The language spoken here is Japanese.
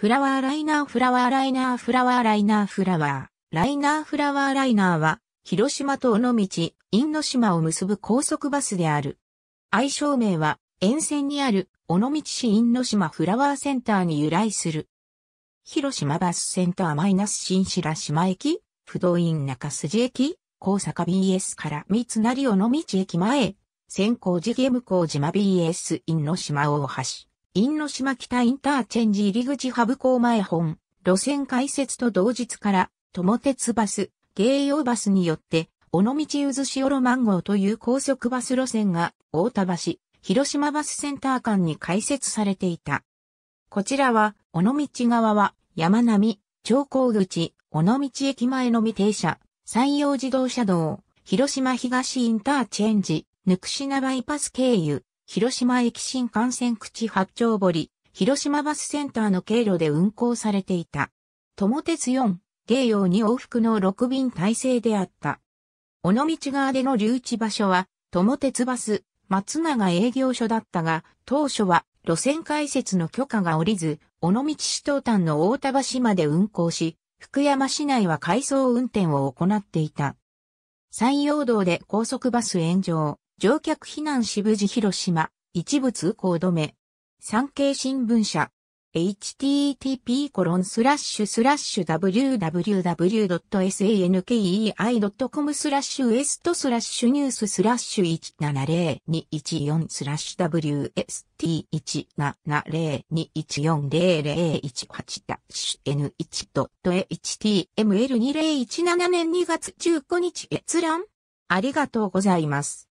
フラワーライナーフラワーライナーフラワーライナーフラワーライナーフラワーライナーは広島と尾道、因島を結ぶ高速バスである。愛称名は沿線にある尾道市因島フラワーセンターに由来する。広島バスセンターマイナス新白島駅、不動院中筋駅、高坂 BS から三成尾道駅前、先行寺ゲム島 BS 因島大橋。因島北インターチェンジ入り口ハブ港前本、路線開設と同日から、友鉄バス、京葉バスによって、尾道渦潮マンゴーという高速バス路線が、大田橋、広島バスセンター間に開設されていた。こちらは、尾道側は、山並、長江口、尾道駅前の未停車、山陽自動車道、広島東インターチェンジ、ぬくしなバイパス経由、広島駅新幹線口八丁堀、広島バスセンターの経路で運行されていた。友鉄4、芸用二往復の6便体制であった。尾道側での留置場所は、友鉄バス、松永営業所だったが、当初は路線開設の許可が下りず、尾道市東端の大田橋まで運行し、福山市内は改装運転を行っていた。山陽道で高速バス炎上。乗客避難し部寺広島、一部通行止め。産経新聞社。http コロンスラッシュスラッシュ www.sankei.com スラッシュウエススラッシュニューススラッシュ170214スラッシュ WST1702140018 ダッシュ N1.html2017 年2月15日閲覧ありがとうございます。